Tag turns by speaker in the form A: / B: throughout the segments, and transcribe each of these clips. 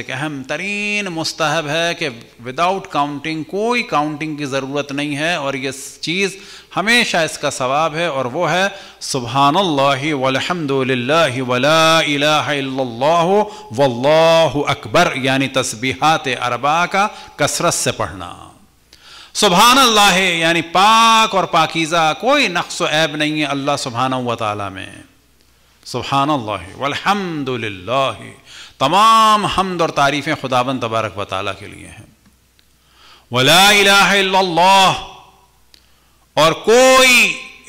A: एक अहम तरीन मुस्तहब है कि विदाउट काउंटिंग कोई काउंटिंग की ज़रूरत नहीं है और ये चीज़ हमेशा इसका सवाब है और वो है सुबहान वल्लाह अकबर यानी तस्बीहात अरबा का कसरत से पढ़ना सुबहान अल्लाह यानी पाक और पाकिज़ा कोई नक्श ऐब नहीं है अल्लाह सुबहाना व में सुबहान अल्लाह वल्हम्दुलिल्लाह तमाम हमद और तारीफ़ें खुदाबंद तबारक व ताली के लिए हैं वला और कोई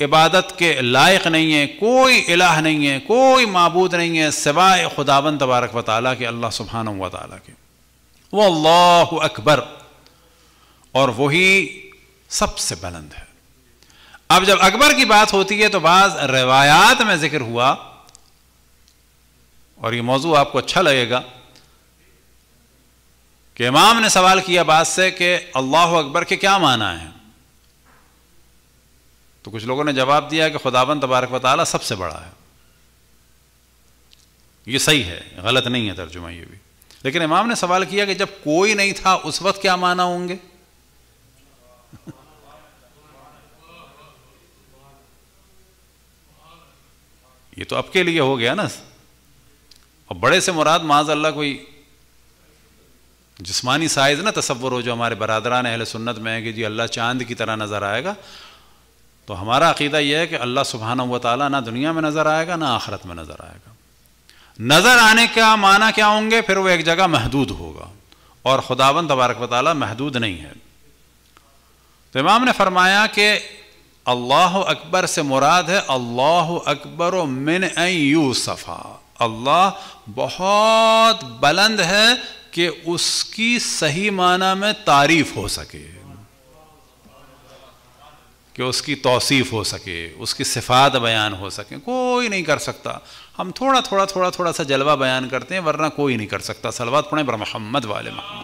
A: इबादत के लायक नहीं है कोई इलाह नहीं है कोई मबूद नहीं है सिवाय खुदाबंद तबारक व ताली के अल्लाह सुबहान व ताली के वो अल्लाह अकबर और वही सबसे बुलंद है अब जब अकबर की बात होती है तो बाज़ रवायात में ज़िक्र हुआ और ये मौजू आपको अच्छा लगेगा कि इमाम ने सवाल किया बात से कि अल्लाह अकबर के क्या माना है तो कुछ लोगों ने जवाब दिया कि खुदाबंद तबारक वाल सबसे बड़ा है ये सही है गलत नहीं है तर्जुमा ये भी लेकिन इमाम ने सवाल किया कि जब कोई नहीं था उस वक्त क्या माना होंगे ये तो आपके लिए हो गया ना और बड़े से मुराद माज अल्लाह कोई जिसमानी साइज़ ना तस्वर हो जो हमारे बरदरान अहल सुन्नत में है कि जी अल्लाह चांद की तरह नज़र आएगा तो हमारा अकीदा यह है कि अल्लाह सुबहाना व ताली ना दुनिया में नज़र आएगा ना आखरत में नज़र आएगा नज़र आने का माना क्या होंगे फिर वो एक जगह महदूद होगा और खुदावन तबारक वाली महदूद नहीं है तो इमाम ने फरमाया कि अल्लाह अकबर से मुराद है अल्लाह अकबर मिन सफा अल्लाह बहुत बुलंद है कि उसकी सही माना में तारीफ हो सके कि उसकी तोसीफ़ हो सके उसकी सिफात बयान हो सके कोई नहीं कर सकता हम थोड़ा थोड़ा थोड़ा थोड़ा सा जलवा बयान करते हैं वरना कोई नहीं कर सकता सलवात पढ़े बर मोहम्मद वाले महम्मद